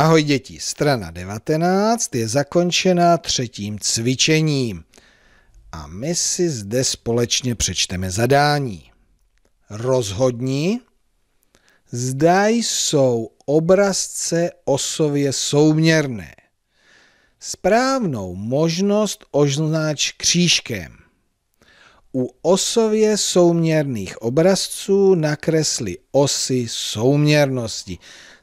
Ahoj děti, strana 19 je zakončena třetím cvičením. A my si zde společně přečteme zadání. Rozhodni, zda jsou obrazce osově souměrné. Správnou možnost označ křížkem. U osově souměrných obrazců nakresli osy souměrnosti.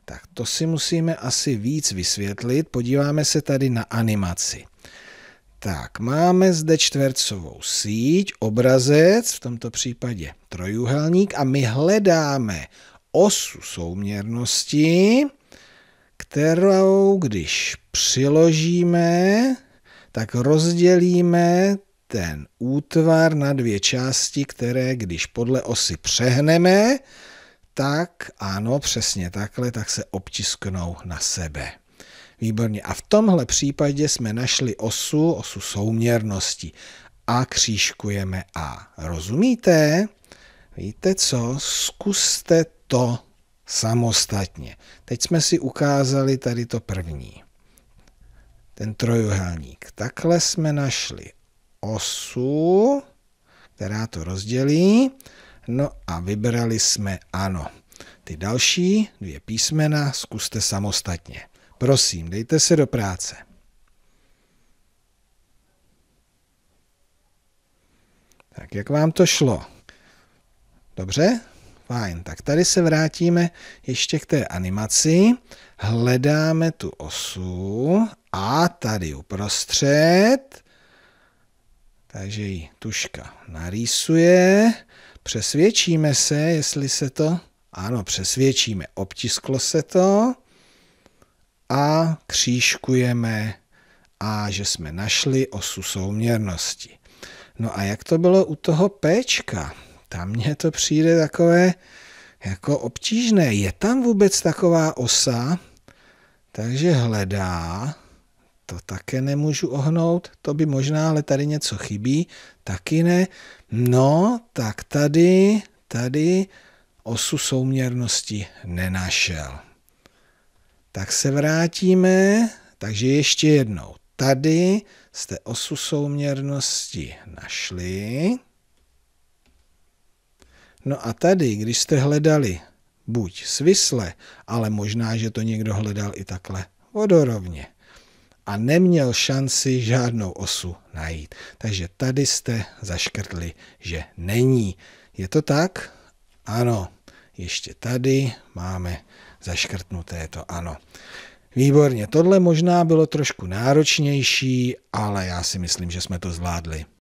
Tak to si musíme asi víc vysvětlit. Podíváme se tady na animaci. Tak, máme zde čtvercovou síť, obrazec, v tomto případě trojuhelník, a my hledáme osu souměrnosti, kterou, když přiložíme, tak rozdělíme ten útvar na dvě části, které, když podle osy přehneme, tak ano, přesně takhle, tak se obtisknou na sebe. Výborně. A v tomhle případě jsme našli osu, osu souměrnosti. A křížkujeme A. Rozumíte? Víte co? Zkuste to samostatně. Teď jsme si ukázali tady to první. Ten trojuhelník. Takhle jsme našli osu, která to rozdělí. No a vybrali jsme ano. Ty další dvě písmena zkuste samostatně. Prosím, dejte se do práce. Tak jak vám to šlo? Dobře? Fajn, tak tady se vrátíme ještě k té animaci. Hledáme tu osu a tady uprostřed takže ji tuška narýsuje. Přesvědčíme se, jestli se to... Ano, přesvědčíme. Obtisklo se to. A křížkujeme a že jsme našli osu souměrnosti. No a jak to bylo u toho Pčka? Tam mně to přijde takové jako obtížné. Je tam vůbec taková osa? Takže hledá, to také nemůžu ohnout, to by možná, ale tady něco chybí, taky ne. No, tak tady, tady osu souměrnosti nenašel. Tak se vrátíme, takže ještě jednou. Tady jste osu souměrnosti našli. No a tady, když jste hledali buď svisle, ale možná, že to někdo hledal i takhle vodorovně a neměl šanci žádnou osu najít. Takže tady jste zaškrtli, že není. Je to tak? Ano. Ještě tady máme zaškrtnuté to ano. Výborně, tohle možná bylo trošku náročnější, ale já si myslím, že jsme to zvládli.